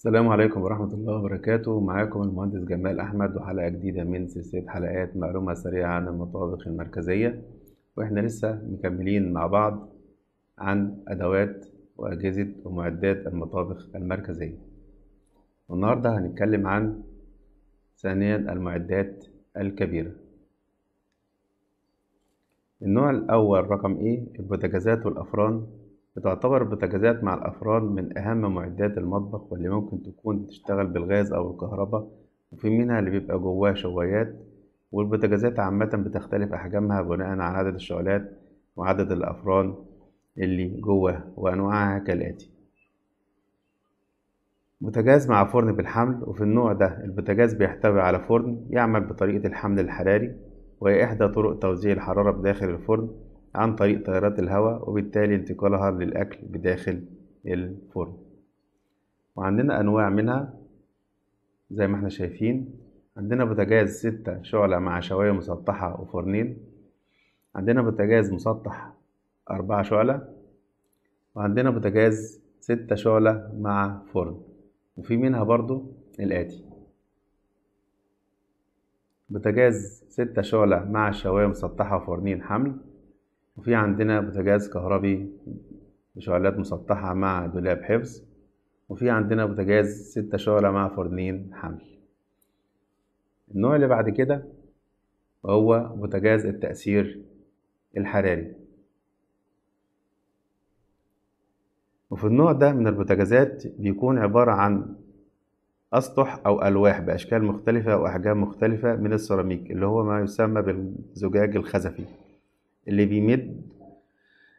السلام عليكم ورحمة الله وبركاته معاكم المهندس جمال أحمد وحلقة جديدة من سلسلة حلقات معلومة سريعة عن المطابخ المركزية وإحنا لسه مكملين مع بعض عن أدوات وأجهزة ومعدات المطابخ المركزية والنهاردة هنتكلم عن ثانيا المعدات الكبيرة النوع الأول رقم إيه البوتاجازات والأفران بتعتبر البوتاجازات مع الأفران من أهم معدات المطبخ واللي ممكن تكون بتشتغل بالغاز أو الكهرباء وفي منها اللي بيبقى جواها شوايات والبوتاجازات عامة بتختلف أحجامها بناء على عدد الشعلات وعدد الأفران اللي جواها وأنواعها كالآتي بوتاجاز مع فرن بالحمل وفي النوع ده البوتاجاز بيحتوي على فرن يعمل بطريقة الحمل الحراري وهي إحدى طرق توزيع الحرارة بداخل الفرن عن طريق تيارات الهواء وبالتالي انتقالها للأكل بداخل الفرن وعندنا أنواع منها زي ما احنا شايفين عندنا بوتاجاز ستة شعلة مع شواية مسطحة وفرنين عندنا بوتاجاز مسطح أربعة شعلة وعندنا بوتاجاز ستة شعلة مع فرن وفي منها برضو الآتي بوتاجاز ستة شعلة مع شواية مسطحة وفرنين حمل وفي عندنا بوتاجاز كهربي بشعلات مسطحة مع دولاب حفظ وفي عندنا بوتاجاز ستة شعلة مع فرنين حمل النوع اللي بعد كده هو بوتاجاز التأثير الحراري وفي النوع ده من البوتاجازات بيكون عبارة عن أسطح أو ألواح بأشكال مختلفة وأحجام مختلفة من السيراميك اللي هو ما يسمى بالزجاج الخزفي اللي بيمد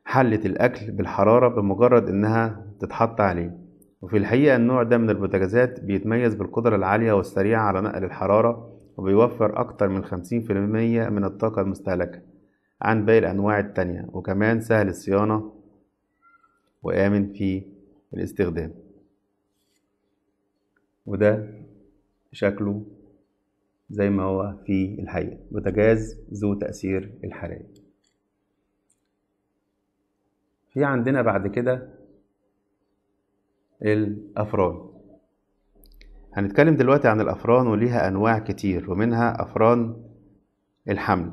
حلة الأكل بالحرارة بمجرد إنها تتحط عليه وفي الحقيقة النوع ده من البوتاجازات بيتميز بالقدرة العالية والسريعة على نقل الحرارة وبيوفر أكتر من خمسين في المية من الطاقة المستهلكة عن باقي الأنواع التانية وكمان سهل الصيانة وآمن في الاستخدام وده شكله زي ما هو في الحقيقة بوتاجاز ذو تأثير الحرارة في عندنا بعد كده الأفران هنتكلم دلوقتي عن الأفران وليها أنواع كتير ومنها أفران الحمل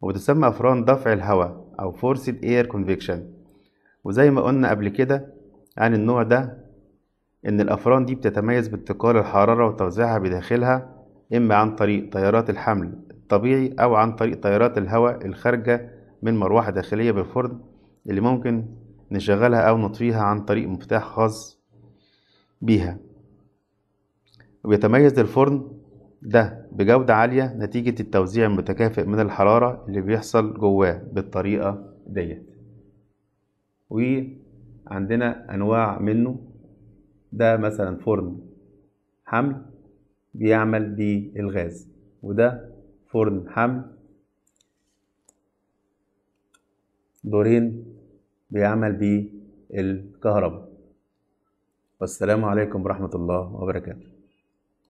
وبتسمى أفران دفع الهواء أو Forced Air Convection وزي ما قلنا قبل كده عن النوع ده إن الأفران دي بتتميز بانتقال الحرارة وتوزيعها بداخلها إما عن طريق تيارات الحمل الطبيعي أو عن طريق تيارات الهواء الخارجة من مروحة داخلية بالفرن اللي ممكن نشغلها أو نطفيها عن طريق مفتاح خاص بيها وبيتميز الفرن ده بجودة عالية نتيجة التوزيع المتكافئ من الحرارة اللي بيحصل جواه بالطريقة ديت وعندنا أنواع منه ده مثلا فرن حمل بيعمل بالغاز وده فرن حمل دورين بيعمل بيه الكهرباء والسلام عليكم ورحمة الله وبركاته